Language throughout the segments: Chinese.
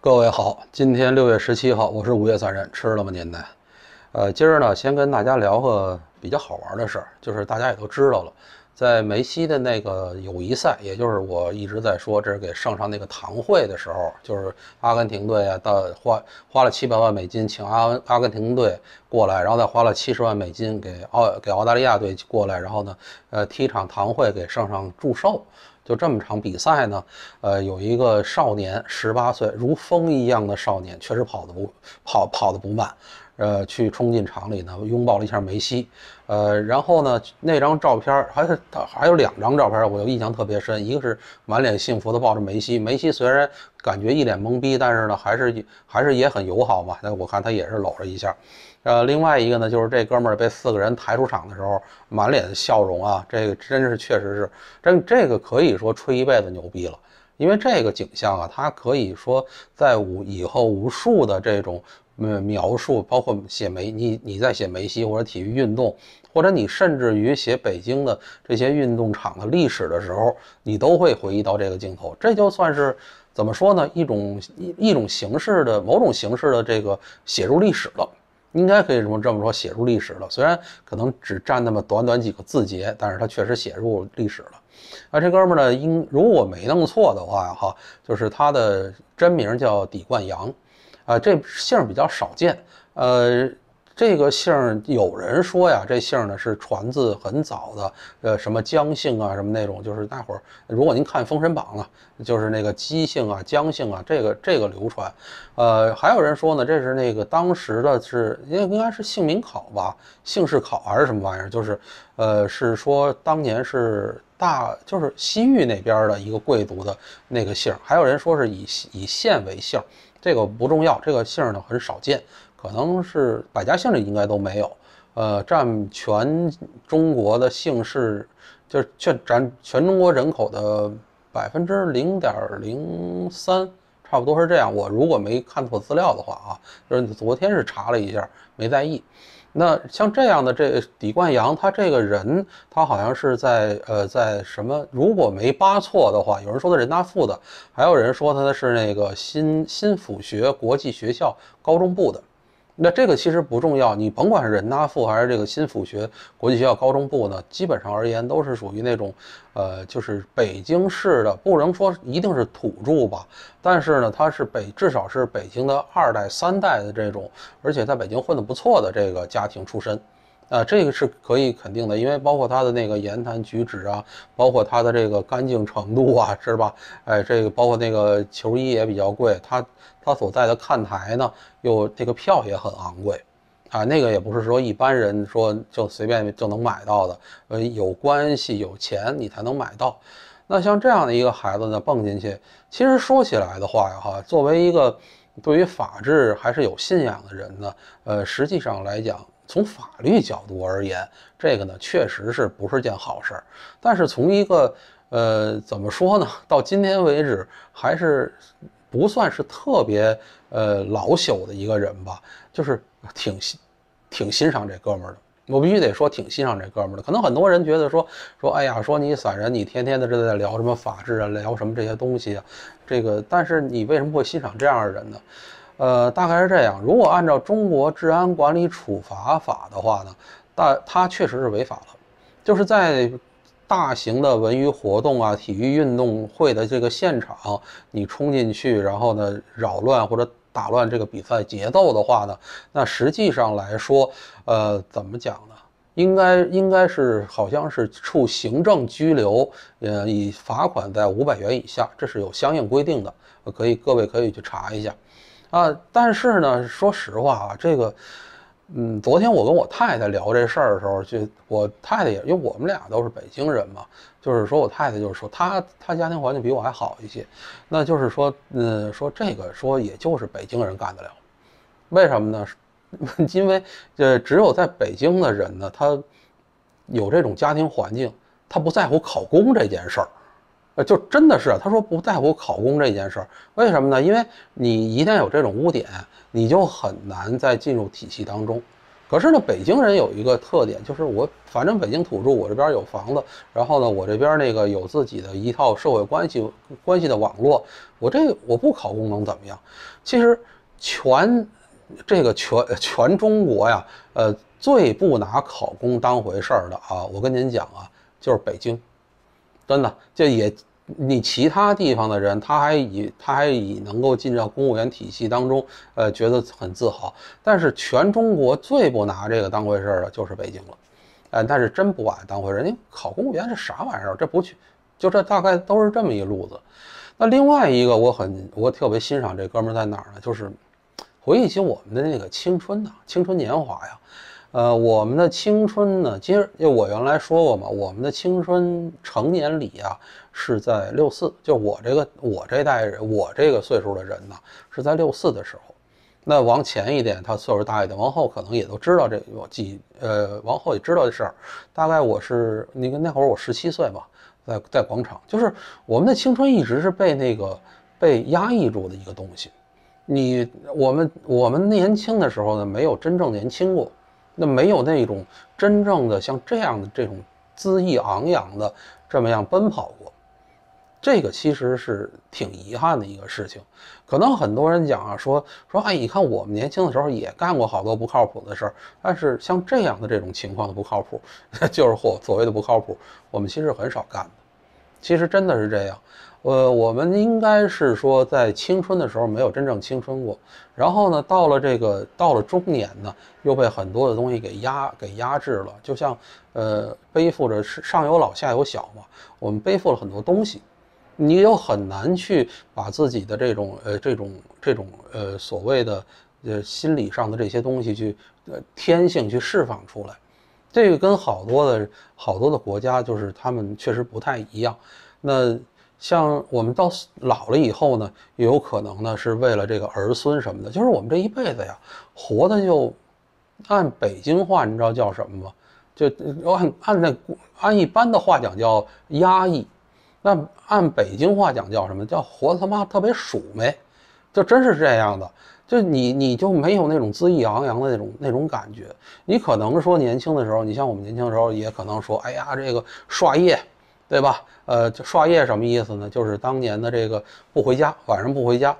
各位好，今天六月十七号，我是五月三人，吃了吗您呢？呃，今儿呢，先跟大家聊个比较好玩的事儿，就是大家也都知道了，在梅西的那个友谊赛，也就是我一直在说，这是给圣上那个堂会的时候，就是阿根廷队啊，到花花了七百万美金请阿阿根廷队过来，然后再花了七十万美金给澳给澳大利亚队过来，然后呢，呃，踢场堂会给圣上祝寿。就这么场比赛呢，呃，有一个少年，十八岁，如风一样的少年，确实跑得不跑跑得不慢，呃，去冲进场里呢，拥抱了一下梅西，呃，然后呢，那张照片儿还还有两张照片儿，我就印象特别深，一个是满脸幸福的抱着梅西，梅西虽然感觉一脸懵逼，但是呢，还是还是也很友好嘛，那我看他也是搂了一下。呃，另外一个呢，就是这哥们儿被四个人抬出场的时候，满脸的笑容啊，这个真是确实是，这这个可以说吹一辈子牛逼了。因为这个景象啊，他可以说在无以后无数的这种嗯描述，包括写梅你你在写梅西或者体育运动，或者你甚至于写北京的这些运动场的历史的时候，你都会回忆到这个镜头。这就算是怎么说呢？一种一一种形式的某种形式的这个写入历史了。应该可以这么这么说，写入历史了。虽然可能只占那么短短几个字节，但是他确实写入历史了。啊，这哥们儿呢，应如果没弄错的话哈，就是他的真名叫底冠阳，啊，这姓比较少见，呃。这个姓有人说呀，这姓呢是传自很早的，呃，什么姜姓啊，什么那种，就是大伙儿，如果您看《封神榜》了，就是那个姬姓啊、姜姓啊，这个这个流传。呃，还有人说呢，这是那个当时的是应应该是姓名考吧，姓氏考还是什么玩意儿，就是，呃，是说当年是大就是西域那边的一个贵族的那个姓还有人说是以以县为姓，这个不重要，这个姓呢很少见。可能是百家姓里应该都没有，呃，占全中国的姓氏，就是占全中国人口的百分之零点零三，差不多是这样。我如果没看错资料的话啊，就是昨天是查了一下，没在意。那像这样的这李冠阳，他这个人，他好像是在呃在什么？如果没扒错的话，有人说他人大附的，还有人说他的是那个新新辅学国际学校高中部的。那这个其实不重要，你甭管是人大附还是这个新辅学国际学校高中部呢，基本上而言都是属于那种，呃，就是北京市的，不能说一定是土著吧，但是呢，他是北至少是北京的二代三代的这种，而且在北京混得不错的这个家庭出身。啊，这个是可以肯定的，因为包括他的那个言谈举止啊，包括他的这个干净程度啊，是吧？哎，这个包括那个球衣也比较贵，他他所在的看台呢，又这个票也很昂贵，啊，那个也不是说一般人说就随便就能买到的，呃，有关系有钱你才能买到。那像这样的一个孩子呢，蹦进去，其实说起来的话呀，哈，作为一个对于法治还是有信仰的人呢，呃，实际上来讲。从法律角度而言，这个呢确实是不是件好事儿。但是从一个呃，怎么说呢？到今天为止，还是不算是特别呃老朽的一个人吧。就是挺挺欣赏这哥们儿的，我必须得说挺欣赏这哥们儿的。可能很多人觉得说说哎呀，说你散人，你天天的这在聊什么法治啊，聊什么这些东西啊，这个。但是你为什么会欣赏这样的人呢？呃，大概是这样。如果按照中国治安管理处罚法的话呢，大它确实是违法了。就是在大型的文娱活动啊、体育运动会的这个现场，你冲进去，然后呢扰乱或者打乱这个比赛节奏的话呢，那实际上来说，呃，怎么讲呢？应该应该是好像是处行政拘留，呃，以罚款在五百元以下，这是有相应规定的，可以各位可以去查一下。啊，但是呢，说实话啊，这个，嗯，昨天我跟我太太聊这事儿的时候，就我太太也，因为我们俩都是北京人嘛，就是说我太太就是说，她她家庭环境比我还好一些，那就是说，嗯，说这个说也就是北京人干得了，为什么呢？因为，呃，只有在北京的人呢，他有这种家庭环境，他不在乎考公这件事儿。呃，就真的是他说不在乎考公这件事儿，为什么呢？因为你一旦有这种污点，你就很难再进入体系当中。可是呢，北京人有一个特点，就是我反正北京土著，我这边有房子，然后呢，我这边那个有自己的一套社会关系关系的网络，我这我不考公能怎么样？其实全这个全全中国呀，呃，最不拿考公当回事儿的啊，我跟您讲啊，就是北京，真的这也。你其他地方的人，他还以他还以能够进到公务员体系当中，呃，觉得很自豪。但是全中国最不拿这个当回事儿的，就是北京了。呃，但是真不把它当回事儿。你考公务员是啥玩意儿？这不去，就这大概都是这么一路子。那另外一个，我很我特别欣赏这哥们儿在哪儿呢？就是回忆起我们的那个青春呐，青春年华呀。呃，我们的青春呢？其实就我原来说过嘛，我们的青春成年礼啊，是在六四。就我这个我这代人，我这个岁数的人呢，是在六四的时候。那往前一点，他岁数大一点；往后可能也都知道这我几呃，往后也知道这事儿。大概我是那个那会儿我十七岁吧，在在广场，就是我们的青春一直是被那个被压抑住的一个东西。你我们我们年轻的时候呢，没有真正年轻过。那没有那种真正的像这样的这种恣意昂扬的这么样奔跑过，这个其实是挺遗憾的一个事情。可能很多人讲啊，说说哎，你看我们年轻的时候也干过好多不靠谱的事儿，但是像这样的这种情况的不靠谱，就是或所谓的不靠谱，我们其实很少干的。其实真的是这样。呃，我们应该是说，在青春的时候没有真正青春过，然后呢，到了这个到了中年呢，又被很多的东西给压给压制了。就像，呃，背负着上有老下有小嘛，我们背负了很多东西，你又很难去把自己的这种呃这种这种呃所谓的呃心理上的这些东西去呃天性去释放出来。这个跟好多的好多的国家就是他们确实不太一样。那。像我们到老了以后呢，也有可能呢，是为了这个儿孙什么的。就是我们这一辈子呀，活的就按北京话，你知道叫什么吗？就按按那按一般的话讲叫压抑。那按北京话讲叫什么？叫活他妈特别鼠没，就真是这样的。就你你就没有那种恣意昂扬的那种那种感觉。你可能说年轻的时候，你像我们年轻的时候，也可能说，哎呀，这个刷夜。对吧？呃，刷夜什么意思呢？就是当年的这个不回家，晚上不回家。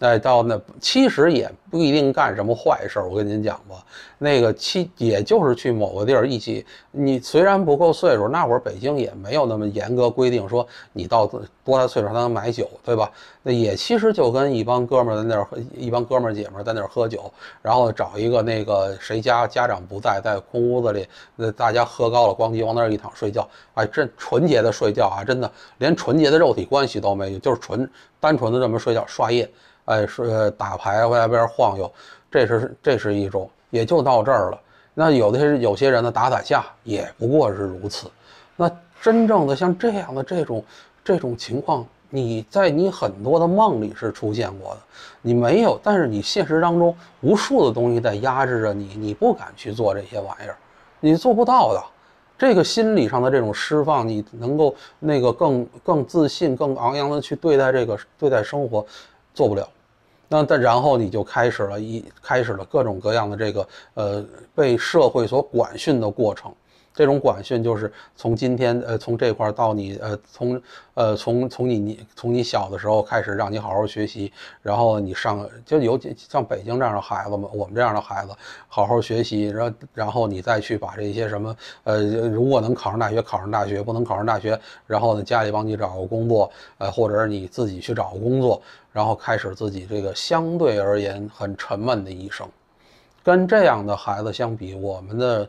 再到那其实也不一定干什么坏事儿，我跟您讲吧，那个七也就是去某个地儿一起，你虽然不够岁数，那会儿北京也没有那么严格规定说你到多大岁数才能买酒，对吧？那也其实就跟一帮哥们儿在那儿一帮哥们儿姐们儿在那儿喝酒，然后找一个那个谁家家长不在，在空屋子里，那大家喝高了，咣叽往那儿一躺睡觉，哎，这纯洁的睡觉啊，真的连纯洁的肉体关系都没有，就是纯单纯的这么睡觉刷夜。哎，是打牌外边晃悠，这是这是一种，也就到这儿了。那有的有些人呢，打打架也不过是如此。那真正的像这样的这种这种情况，你在你很多的梦里是出现过的，你没有，但是你现实当中无数的东西在压制着你，你不敢去做这些玩意儿，你做不到的。这个心理上的这种释放，你能够那个更更自信、更昂扬的去对待这个对待生活。做不了，那但然后你就开始了一开始了各种各样的这个呃被社会所管训的过程。这种管训就是从今天，呃，从这块到你，呃，从，呃，从从你你从你小的时候开始让你好好学习，然后你上就有像北京这样的孩子们，我们这样的孩子好好学习，然后然后你再去把这些什么，呃，如果能考上大学，考上大学不能考上大学，然后呢，家里帮你找个工作，呃，或者是你自己去找个工作，然后开始自己这个相对而言很沉闷的一生。跟这样的孩子相比，我们的。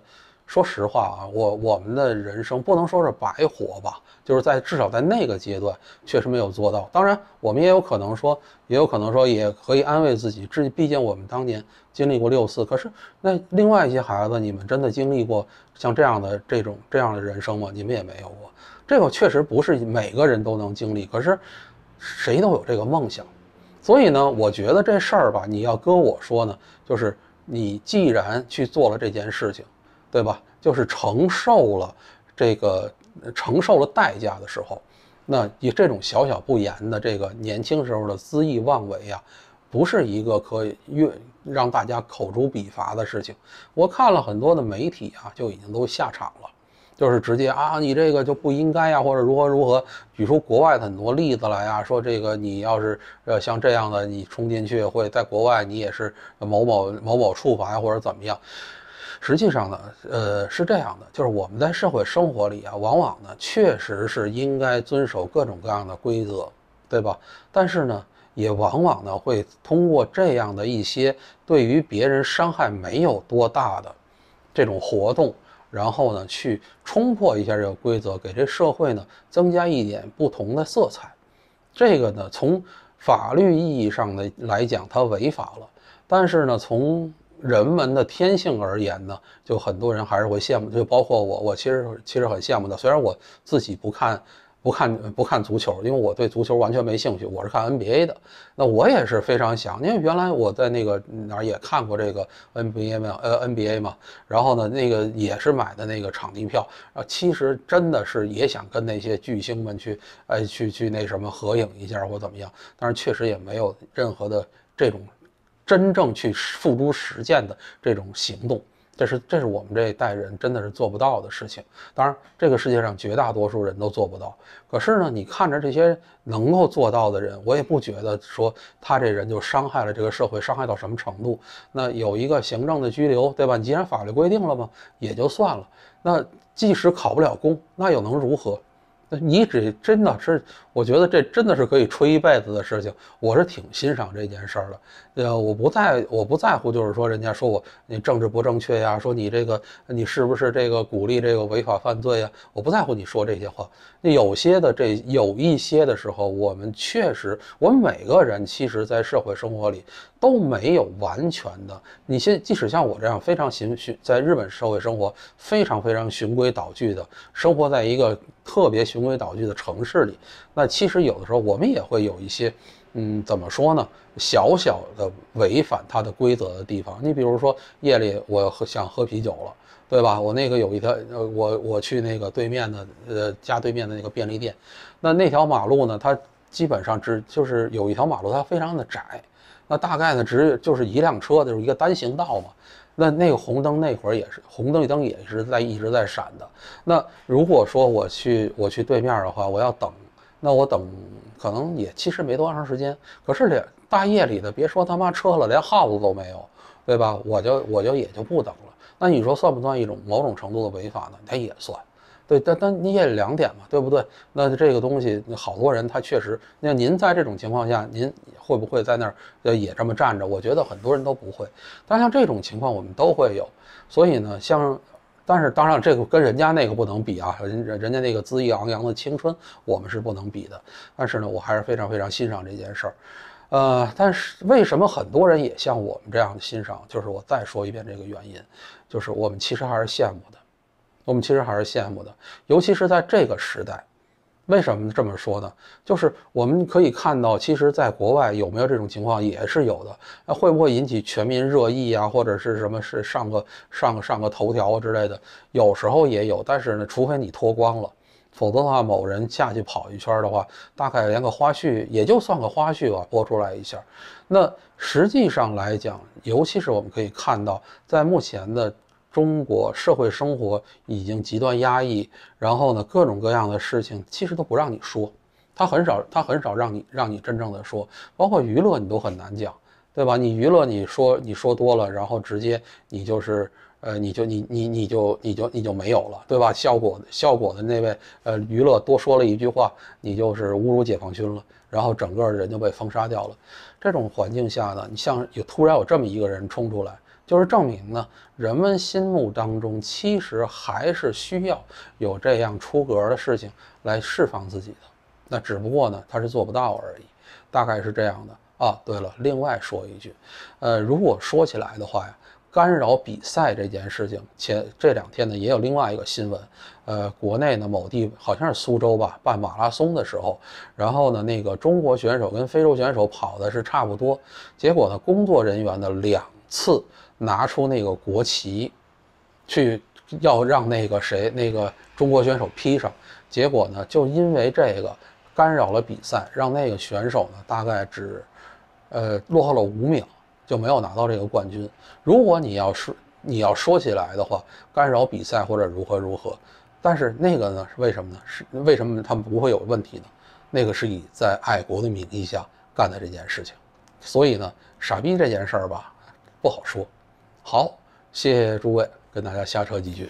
说实话啊，我我们的人生不能说是白活吧，就是在至少在那个阶段确实没有做到。当然，我们也有可能说，也有可能说，也可以安慰自己，这毕竟我们当年经历过六次。可是，那另外一些孩子，你们真的经历过像这样的这种这样的人生吗？你们也没有过。这个确实不是每个人都能经历，可是谁都有这个梦想。所以呢，我觉得这事儿吧，你要跟我说呢，就是你既然去做了这件事情。对吧？就是承受了这个承受了代价的时候，那以这种小小不言的这个年轻时候的恣意妄为啊，不是一个可以越让大家口诛笔伐的事情。我看了很多的媒体啊，就已经都下场了，就是直接啊，你这个就不应该呀，或者如何如何，举出国外的很多例子来啊，说这个你要是呃像这样的，你冲进去会在国外你也是某某某某处罚或者怎么样。实际上呢，呃，是这样的，就是我们在社会生活里啊，往往呢确实是应该遵守各种各样的规则，对吧？但是呢，也往往呢会通过这样的一些对于别人伤害没有多大的这种活动，然后呢去冲破一下这个规则，给这社会呢增加一点不同的色彩。这个呢，从法律意义上的来讲，它违法了，但是呢，从人们的天性而言呢，就很多人还是会羡慕，就包括我，我其实其实很羡慕的。虽然我自己不看不看不看足球，因为我对足球完全没兴趣，我是看 NBA 的。那我也是非常想，因为原来我在那个哪儿也看过这个 NBA 嘛，呃 NBA 嘛。然后呢，那个也是买的那个场地票，啊，其实真的是也想跟那些巨星们去哎去去那什么合影一下或怎么样，但是确实也没有任何的这种。真正去付诸实践的这种行动，这是这是我们这一代人真的是做不到的事情。当然，这个世界上绝大多数人都做不到。可是呢，你看着这些能够做到的人，我也不觉得说他这人就伤害了这个社会，伤害到什么程度？那有一个行政的拘留，对吧？你既然法律规定了嘛，也就算了。那即使考不了公，那又能如何？你只真的是，我觉得这真的是可以吹一辈子的事情。我是挺欣赏这件事儿的。呃，我不在，我不在乎，就是说人家说我你政治不正确呀，说你这个你是不是这个鼓励这个违法犯罪呀？我不在乎你说这些话。那有些的这有一些的时候，我们确实，我们每个人其实，在社会生活里。都没有完全的。你现即使像我这样非常循循，在日本社会生活非常非常循规蹈矩的生活在一个特别循规蹈矩的城市里，那其实有的时候我们也会有一些，嗯，怎么说呢？小小的违反它的规则的地方。你比如说夜里我喝想喝啤酒了，对吧？我那个有一条，呃，我我去那个对面的，呃，家对面的那个便利店，那那条马路呢，它基本上只就是有一条马路，它非常的窄。那大概呢，只就是一辆车，就是一个单行道嘛。那那个红灯那会儿也是红灯，灯也是在一直在闪的。那如果说我去我去对面的话，我要等，那我等可能也其实没多长时间。可是连大夜里的，别说他妈车了，连耗子都没有，对吧？我就我就也就不等了。那你说算不算一种某种程度的违法呢？它也算。对，但但你也两点嘛，对不对？那这个东西，好多人他确实，那您在这种情况下，您会不会在那儿也也这么站着？我觉得很多人都不会。但像这种情况，我们都会有。所以呢，像，但是当然，这个跟人家那个不能比啊，人人家那个恣意昂扬的青春，我们是不能比的。但是呢，我还是非常非常欣赏这件事儿。呃，但是为什么很多人也像我们这样的欣赏？就是我再说一遍这个原因，就是我们其实还是羡慕的。我们其实还是羡慕的，尤其是在这个时代，为什么这么说呢？就是我们可以看到，其实，在国外有没有这种情况也是有的。那会不会引起全民热议啊，或者是什么是上个上个上个头条之类的？有时候也有，但是呢，除非你脱光了，否则的话，某人下去跑一圈的话，大概连个花絮也就算个花絮吧，播出来一下。那实际上来讲，尤其是我们可以看到，在目前的。中国社会生活已经极端压抑，然后呢，各种各样的事情其实都不让你说，他很少，他很少让你让你真正的说，包括娱乐你都很难讲，对吧？你娱乐你说你说多了，然后直接你就是呃，你就你你你就你就你就没有了，对吧？效果效果的那位呃娱乐多说了一句话，你就是侮辱解放军了，然后整个人就被封杀掉了。这种环境下呢，你像有突然有这么一个人冲出来。就是证明呢，人们心目当中其实还是需要有这样出格的事情来释放自己的，那只不过呢，他是做不到而已，大概是这样的啊。对了，另外说一句，呃，如果说起来的话呀，干扰比赛这件事情，前这两天呢也有另外一个新闻，呃，国内呢某地好像是苏州吧，办马拉松的时候，然后呢那个中国选手跟非洲选手跑的是差不多，结果呢工作人员的两次。拿出那个国旗，去要让那个谁那个中国选手披上，结果呢，就因为这个干扰了比赛，让那个选手呢大概只，呃落后了五秒，就没有拿到这个冠军。如果你要是你要说起来的话，干扰比赛或者如何如何，但是那个呢是为什么呢？是为什么他们不会有问题呢？那个是以在爱国的名义下干的这件事情，所以呢，傻逼这件事儿吧不好说。好，谢谢诸位，跟大家瞎扯几句。